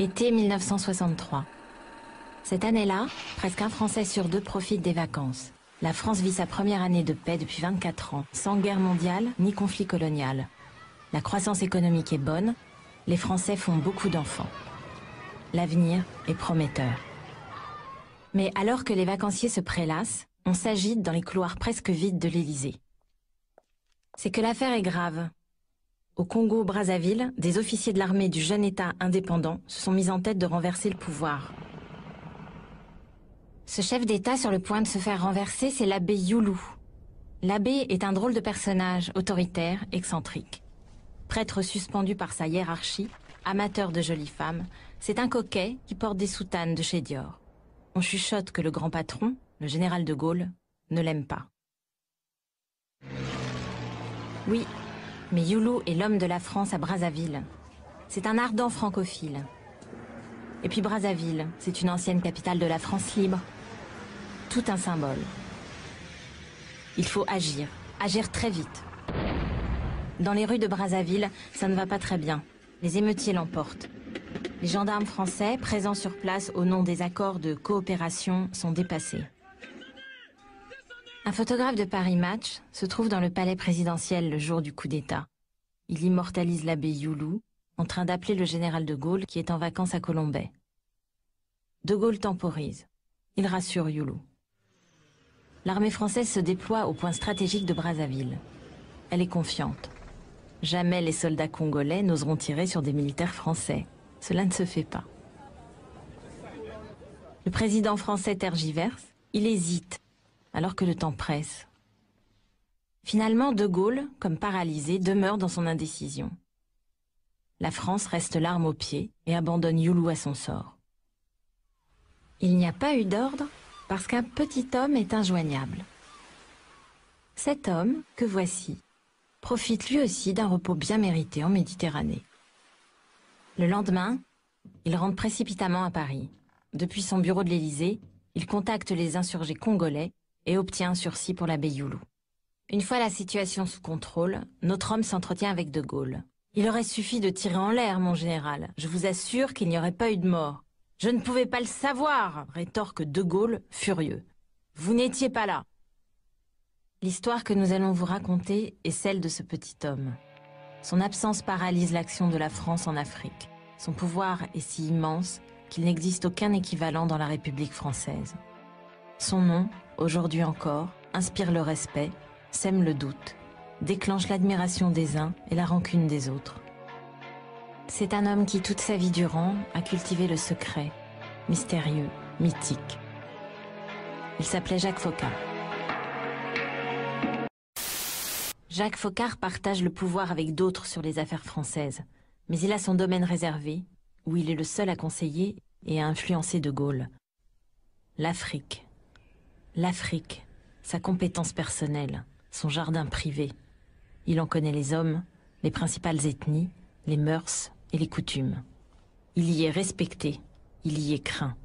Été 1963. Cette année-là, presque un Français sur deux profite des vacances. La France vit sa première année de paix depuis 24 ans, sans guerre mondiale ni conflit colonial. La croissance économique est bonne, les Français font beaucoup d'enfants. L'avenir est prometteur. Mais alors que les vacanciers se prélassent, on s'agite dans les couloirs presque vides de l'Élysée. C'est que l'affaire est grave, au Congo-Brazzaville, des officiers de l'armée du jeune État indépendant se sont mis en tête de renverser le pouvoir. Ce chef d'État sur le point de se faire renverser, c'est l'abbé Youlou. L'abbé est un drôle de personnage, autoritaire, excentrique. Prêtre suspendu par sa hiérarchie, amateur de jolies femmes, c'est un coquet qui porte des soutanes de chez Dior. On chuchote que le grand patron, le général de Gaulle, ne l'aime pas. Oui, mais Youlou est l'homme de la France à Brazzaville. C'est un ardent francophile. Et puis Brazzaville, c'est une ancienne capitale de la France libre. Tout un symbole. Il faut agir, agir très vite. Dans les rues de Brazzaville, ça ne va pas très bien. Les émeutiers l'emportent. Les gendarmes français, présents sur place au nom des accords de coopération, sont dépassés. Un photographe de Paris Match se trouve dans le palais présidentiel le jour du coup d'État. Il immortalise l'abbé Youlou en train d'appeler le général de Gaulle qui est en vacances à Colombay. De Gaulle temporise. Il rassure Youlou. L'armée française se déploie au point stratégique de Brazzaville. Elle est confiante. Jamais les soldats congolais n'oseront tirer sur des militaires français. Cela ne se fait pas. Le président français tergiverse, il hésite alors que le temps presse. Finalement, De Gaulle, comme paralysé, demeure dans son indécision. La France reste l'arme au pied et abandonne Youlou à son sort. Il n'y a pas eu d'ordre parce qu'un petit homme est injoignable. Cet homme, que voici, profite lui aussi d'un repos bien mérité en Méditerranée. Le lendemain, il rentre précipitamment à Paris. Depuis son bureau de l'Élysée, il contacte les insurgés congolais et obtient un sursis pour l'abbé Youlou. Une fois la situation sous contrôle, notre homme s'entretient avec De Gaulle. Il aurait suffi de tirer en l'air, mon général. Je vous assure qu'il n'y aurait pas eu de mort. Je ne pouvais pas le savoir, rétorque De Gaulle, furieux. Vous n'étiez pas là. L'histoire que nous allons vous raconter est celle de ce petit homme. Son absence paralyse l'action de la France en Afrique. Son pouvoir est si immense qu'il n'existe aucun équivalent dans la République française. Son nom, aujourd'hui encore, inspire le respect, sème le doute, déclenche l'admiration des uns et la rancune des autres. C'est un homme qui, toute sa vie durant, a cultivé le secret, mystérieux, mythique. Il s'appelait Jacques Faucard. Jacques Faucard partage le pouvoir avec d'autres sur les affaires françaises, mais il a son domaine réservé, où il est le seul à conseiller et à influencer De Gaulle. L'Afrique. L'Afrique, sa compétence personnelle, son jardin privé. Il en connaît les hommes, les principales ethnies, les mœurs et les coutumes. Il y est respecté, il y est craint.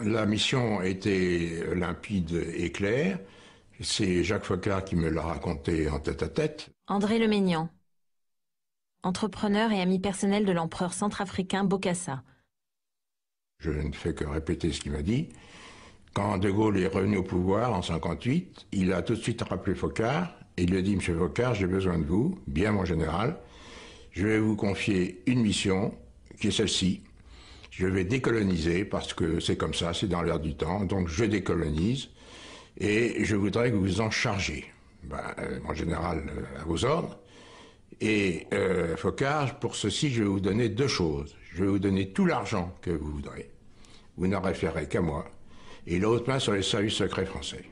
La mission était limpide et claire. C'est Jacques Focard qui me l'a raconté en tête-à-tête. André Lemaignan, entrepreneur et ami personnel de l'empereur centrafricain Bokassa. Je ne fais que répéter ce qu'il m'a dit. Quand De Gaulle est revenu au pouvoir en 58, il a tout de suite rappelé Focard et il lui a dit Monsieur Focard, j'ai besoin de vous, bien mon général. Je vais vous confier une mission qui est celle-ci. Je vais décoloniser parce que c'est comme ça, c'est dans l'air du temps. Donc je décolonise et je voudrais que vous vous en chargez, ben, euh, mon général, euh, à vos ordres. Et euh, Focard, pour ceci, je vais vous donner deux choses. Je vais vous donner tout l'argent que vous voudrez. Vous n'en référez qu'à moi et l'autre place sur les services secrets français.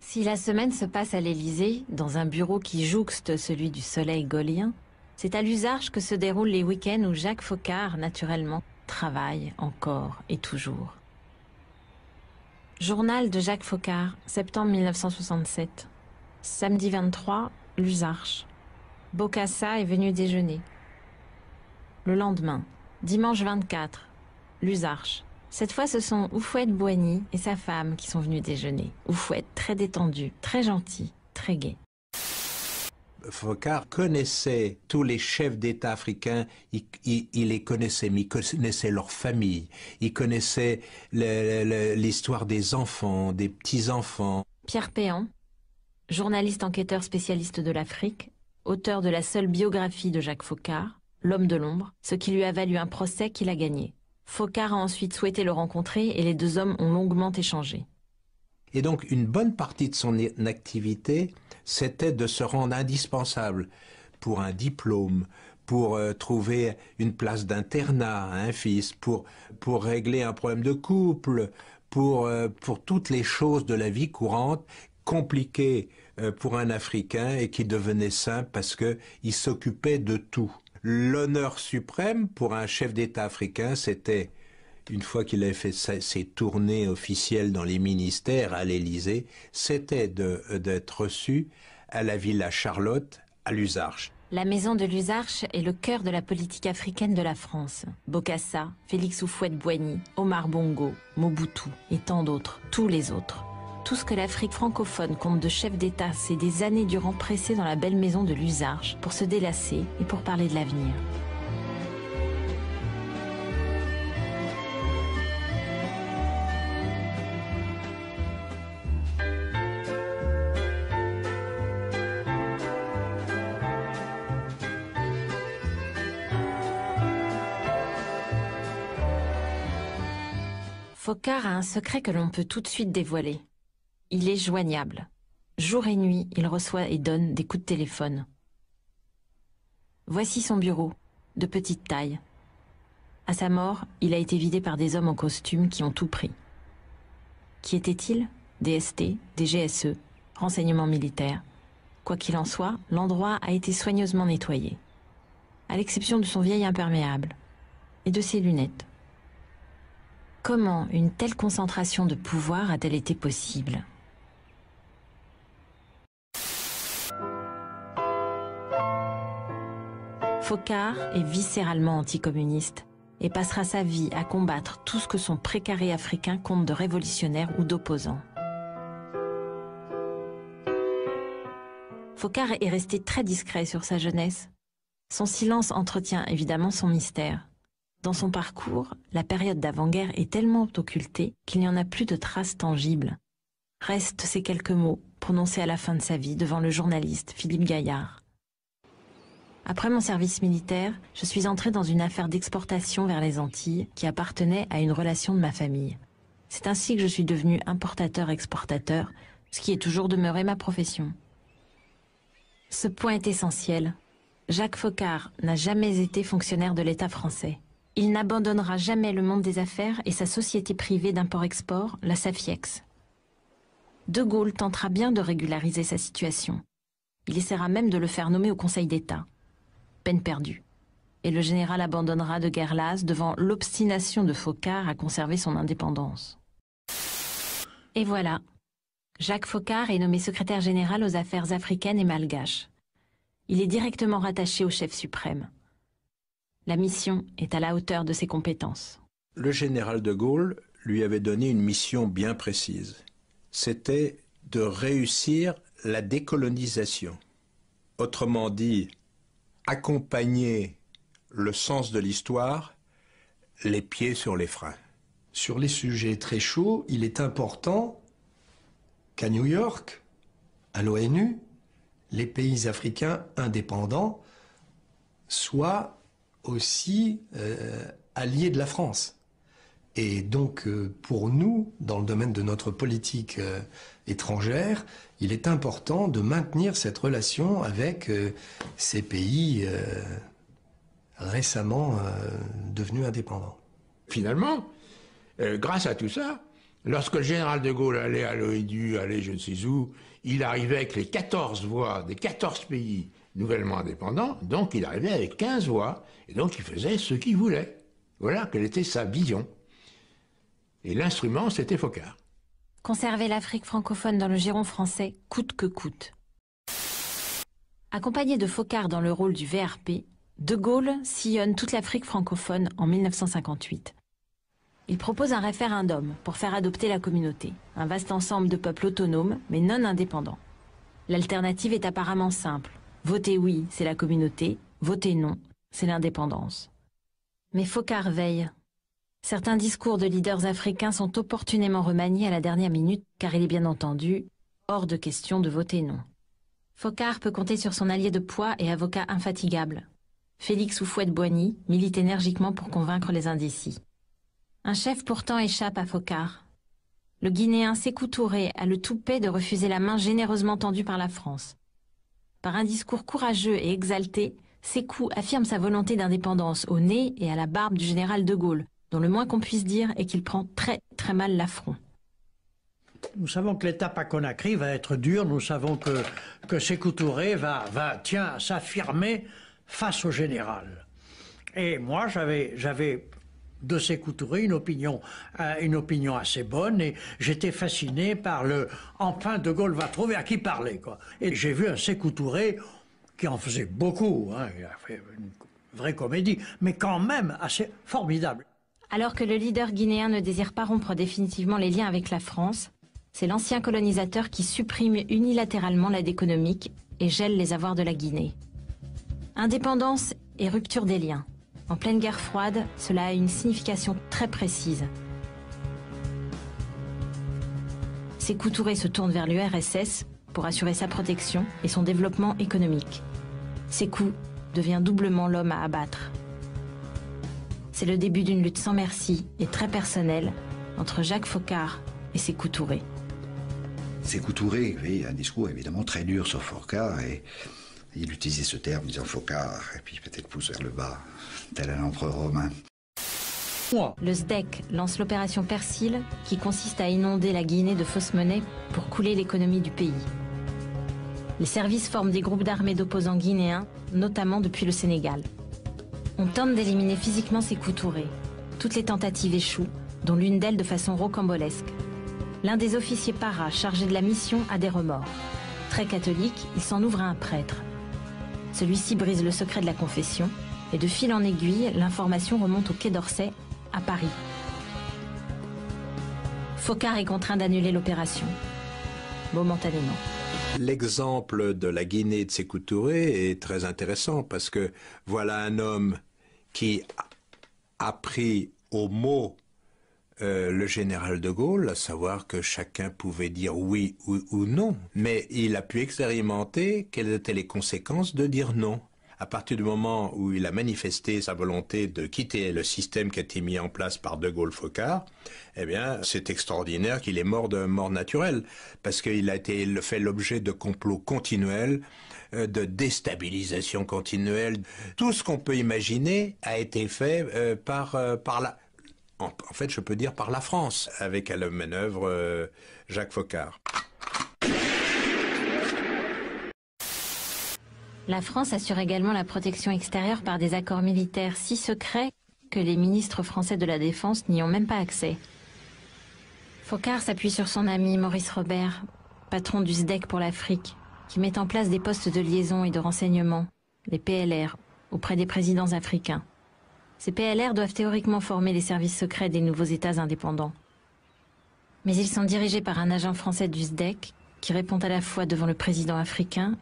Si la semaine se passe à l'Elysée, dans un bureau qui jouxte celui du soleil gaulien, c'est à l'usarche que se déroulent les week-ends où Jacques Faucard, naturellement, travaille encore et toujours. Journal de Jacques Faucard, septembre 1967. Samedi 23, l'usarche. Bocassa est venu déjeuner. Le lendemain, dimanche 24, l'usarche. Cette fois, ce sont Oufouette Boigny et sa femme qui sont venus déjeuner. Oufouette, très détendu, très gentil, très gai Focard connaissait tous les chefs d'État africains, il, les connaissait, mais il connaissait leur famille, il connaissait l'histoire des enfants, des petits-enfants. Pierre Péan, journaliste enquêteur spécialiste de l'Afrique, auteur de la seule biographie de Jacques Focard, L'homme de l'ombre, ce qui lui a valu un procès qu'il a gagné. Focard a ensuite souhaité le rencontrer et les deux hommes ont longuement échangé. Et donc une bonne partie de son activité, c'était de se rendre indispensable pour un diplôme, pour euh, trouver une place d'internat à un fils, pour, régler un problème de couple, euh, pour, toutes les choses de la vie courante compliquées euh, pour un Africain et qui devenaient simples parce qu'il s'occupait de tout l'honneur suprême pour un chef d'État africain, c'était, une fois qu'il avait fait ses tournées officielles dans les ministères à l'Élysée, c'était d'être reçu à la Villa Charlotte à Lusarche. La maison de Lusarche est le cœur de la politique africaine de la France. Bokassa, Félix Oufouette-Boigny, Omar Bongo, Mobutu et tant d'autres, tous les autres tout ce que l'Afrique francophone compte de chefs d'État c'est des années durant pressés dans la belle maison de l'usage pour se délasser et pour parler de l'avenir. Focard a un secret que l'on peut tout de suite dévoiler. Il est joignable. Jour et nuit, il reçoit et donne des coups de téléphone. Voici son bureau, de petite taille. À sa mort, il a été vidé par des hommes en costume qui ont tout pris. Qui étaient-ils Des ST, des GSE, renseignements militaires. Quoi qu'il en soit, l'endroit a été soigneusement nettoyé, à l'exception de son vieil imperméable et de ses lunettes. Comment une telle concentration de pouvoir a-t-elle été possible Focard est viscéralement anticommuniste et passera sa vie à combattre tout ce que son précaré africain compte de révolutionnaire ou d'opposant. Focard est resté très discret sur sa jeunesse. Son silence entretient évidemment son mystère. Dans son parcours, la période d'avant-guerre est tellement occultée qu'il n'y en a plus de traces tangibles. Restent ces quelques mots prononcés à la fin de sa vie devant le journaliste Philippe Gaillard. Après mon service militaire, je suis entré dans une affaire d'exportation vers les Antilles qui appartenait à une relation de ma famille. C'est ainsi que je suis devenu importateur-exportateur, ce qui est toujours demeuré ma profession. Ce point est essentiel. Jacques Focard n'a jamais été fonctionnaire de l'État français. Il n'abandonnera jamais le monde des affaires et sa société privée d'import-export, la SAFIEX. De Gaulle tentera bien de régulariser sa situation. Il essaiera même de le faire nommer au Conseil d'État perdue. Et le général abandonnera de guerre lasse devant l'obstination de Focard à conserver son indépendance. Et voilà. Jacques Focard est nommé secrétaire général aux affaires africaines et malgaches. Il est directement rattaché au chef suprême. La mission est à la hauteur de ses compétences. Le général de Gaulle lui avait donné une mission bien précise. C'était de réussir la décolonisation. Autrement dit, accompagner le sens de l'histoire, les pieds sur les freins. Sur les sujets très chauds, il est important qu'à New York, à l'ONU, les pays africains indépendants soient aussi euh, alliés de la France. Et donc, euh, pour nous, dans le domaine de notre politique euh, étrangère, il est important de maintenir cette relation avec euh, ces pays récemment devenus indépendants. Finalement, grâce à tout ça, lorsque le général de Gaulle allait à l'OEDU, allait je ne sais où, il arrivait avec les 14 voix des 14 pays nouvellement indépendants, donc il arrivait avec 15 voix, et donc il faisait ce qu'il voulait. Voilà quelle était sa vision. Et l'instrument, c'était Focard. Conserver l'Afrique francophone dans le giron français, coûte que coûte. Accompagné de Focard dans le rôle du VRP, De Gaulle sillonne toute l'Afrique francophone en 1958. Il propose un référendum pour faire adopter la communauté, un vaste ensemble de peuples autonomes mais non indépendants. L'alternative est apparemment simple. Voter oui, c'est la communauté, voter non, c'est l'indépendance. Mais Focard veille Certains discours de leaders africains sont opportunément remaniés à la dernière minute car il est bien entendu hors de question de voter non. Focard peut compter sur son allié de poids et avocat infatigable, Félix oufouette boigny milite énergiquement pour convaincre les indécis. Un chef pourtant échappe à Focard. Le Guinéen Sékou Touré a le toupet de refuser la main généreusement tendue par la France. Par un discours courageux et exalté, Sékou affirme sa volonté d'indépendance au nez et à la barbe du général de Gaulle, dont le moins qu'on puisse dire est qu'il prend très très mal l'affront. Nous savons que l'étape à Conakry va être dure, nous savons que, que va, va tiens, s'affirmer face au général. Et moi, j'avais, de Sékou une opinion, euh, une opinion assez bonne et j'étais fasciné par le « enfin de Gaulle va trouver à qui parler ». quoi. Et j'ai vu un Sécoutouré qui en faisait beaucoup, hein. il a fait une vraie comédie, mais quand même assez formidable. Alors que le leader guinéen ne désire pas rompre définitivement les liens avec la France, c'est l'ancien colonisateur qui supprime unilatéralement l'aide économique et gèle les avoirs de la Guinée. Indépendance et rupture des liens. En pleine guerre froide, cela a une signification très précise. Sékou Touré se tourne vers l'URSS pour assurer sa protection et son développement économique. Sékou devient doublement l'homme à abattre. C'est le début d'une lutte sans merci et très personnelle entre Jacques Faucard et ses coutourés. « Ses Coutouré, oui, un discours évidemment très dur sur Faucard et il utilisait ce terme, disant Faucard, et puis peut-être pousse vers le bas, tel un empereur romain. Le SDEC lance l'opération Persil qui consiste à inonder la Guinée de fausses monnaies pour couler l'économie du pays. Les services forment des groupes d'armées d'opposants guinéens, notamment depuis le Sénégal. On tente d'éliminer physiquement ces couturés. Toutes les tentatives échouent, dont l'une d'elles de façon rocambolesque. L'un des officiers para chargé de la mission a des remords. Très catholique, il s'en ouvre à un prêtre. Celui-ci brise le secret de la confession et de fil en aiguille, l'information remonte au Quai d'Orsay, à Paris. Focard est contraint d'annuler l'opération, momentanément. L'exemple de la Guinée de ces coutourés est très intéressant parce que voilà un homme qui a pris au mot euh, le général de Gaulle, à savoir que chacun pouvait dire oui ou, non, mais il a pu expérimenter quelles étaient les conséquences de dire non. À partir du moment où il a manifesté sa volonté de quitter le système qui a été mis en place par De Gaulle-Focard, eh bien, c'est extraordinaire qu'il est mort d'un mort naturel, parce qu'il a été fait l'objet de complots continuels euh, de déstabilisation continuelle. Tout ce qu'on peut imaginer a été fait euh, par, euh, par la... En, fait, je peux dire par la France, avec à la manœuvre Jacques Faucard. La France assure également la protection extérieure par des accords militaires si secrets que les ministres français de la Défense n'y ont même pas accès. Focard s'appuie sur son ami Maurice Robert, patron du SDEC pour l'Afrique, qui met en place des postes de liaison et de renseignement, les PLR, auprès des présidents africains. Ces PLR doivent théoriquement former les services secrets des nouveaux États indépendants. Mais ils sont dirigés par un agent français du SDEC qui répond à la fois devant le président africain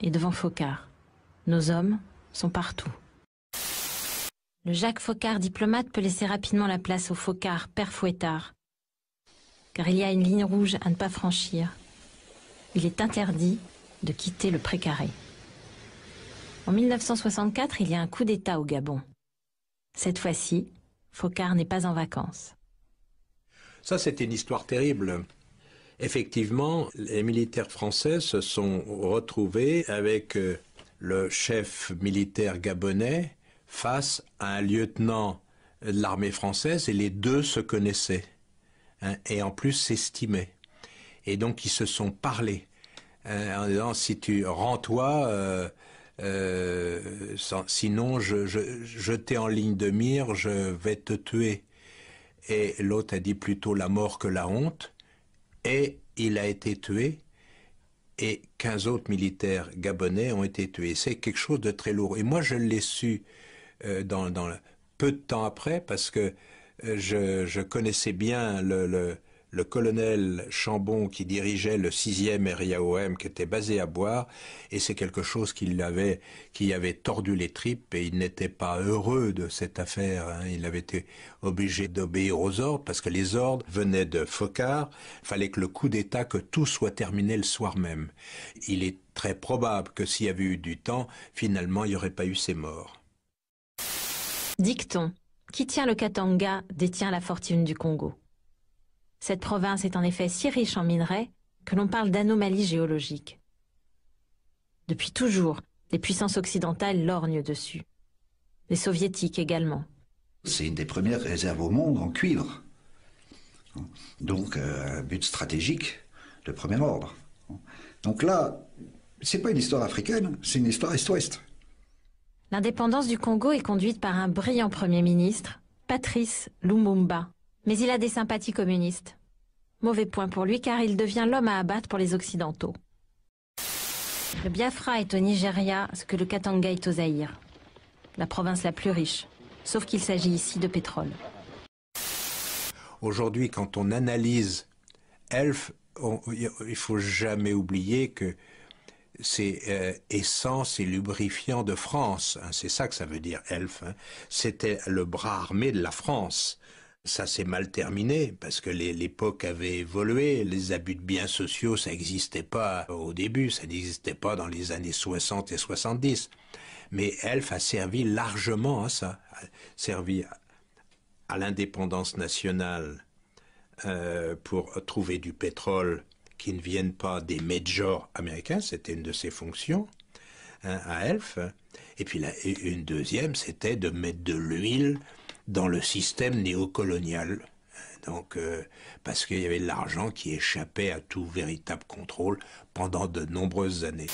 et devant Focard. Nos hommes sont partout. Le Jacques Focard diplomate peut laisser rapidement la place au Focard père fouettard, car il y a une ligne rouge à ne pas franchir. Il est interdit de quitter le précaré. En 1964, il y a un coup d'État au Gabon. Cette fois-ci, Focard n'est pas en vacances. Ça, c'était une histoire terrible. Effectivement, les militaires français se sont retrouvés avec euh, le chef militaire gabonais face à un lieutenant de l'armée française et les deux se connaissaient hein, et en plus s'estimaient. Et donc ils se sont parlés euh, en disant si tu rends-toi, euh, euh, sinon je, je, t'ai en ligne de mire, je vais te tuer. Et l'autre a dit plutôt la mort que la honte. Et il a été tué et 15 autres militaires gabonais ont été tués. C'est quelque chose de très lourd. Et moi, je l'ai su dans, peu de temps après parce que je, connaissais bien le, le colonel Chambon qui dirigeait le 6e RIAOM qui était basé à Boire et c'est quelque chose qui qui avait tordu les tripes et il n'était pas heureux de cette affaire hein. il avait été obligé d'obéir aux ordres parce que les ordres venaient de Focard fallait que le coup d'état que tout soit terminé le soir même il est très probable que s'il y avait eu du temps finalement il n'y aurait pas eu ces morts Dicton qui tient le Katanga détient la fortune du Congo cette province est en effet si riche en minerais que l'on parle d'anomalies géologiques. Depuis toujours, les puissances occidentales lorgnent dessus. Les soviétiques également. C'est une des premières réserves au monde en cuivre. Donc euh, un but stratégique de premier ordre. Donc là, c'est pas une histoire africaine, c'est une histoire est-ouest. L'indépendance du Congo est conduite par un brillant Premier ministre, Patrice Lumumba. Mais il a des sympathies communistes. Mauvais point pour lui car il devient l'homme à abattre pour les Occidentaux. Le Biafra est au Nigeria ce que le Katanga est au Zaïre, la province la plus riche, sauf qu'il s'agit ici de pétrole. Aujourd'hui, quand on analyse ELF, on, il faut jamais oublier que c'est euh, essence et lubrifiant de France. Hein. c'est ça que ça veut dire ELF. Hein. C'était le bras armé de la France ça s'est mal terminé parce que l'époque avait évolué, les abus de biens sociaux, ça n'existait pas au début, ça n'existait pas dans les années 60 et 70. Mais Elf a servi largement à ça, a servi à l'indépendance nationale euh, pour trouver du pétrole qui ne vienne pas des majors américains, c'était une de ses fonctions hein, à Elf. Et puis une deuxième, c'était de mettre de l'huile dans le système néocolonial. Donc, euh, parce qu'il y avait de l'argent qui échappait à tout véritable contrôle pendant de nombreuses années.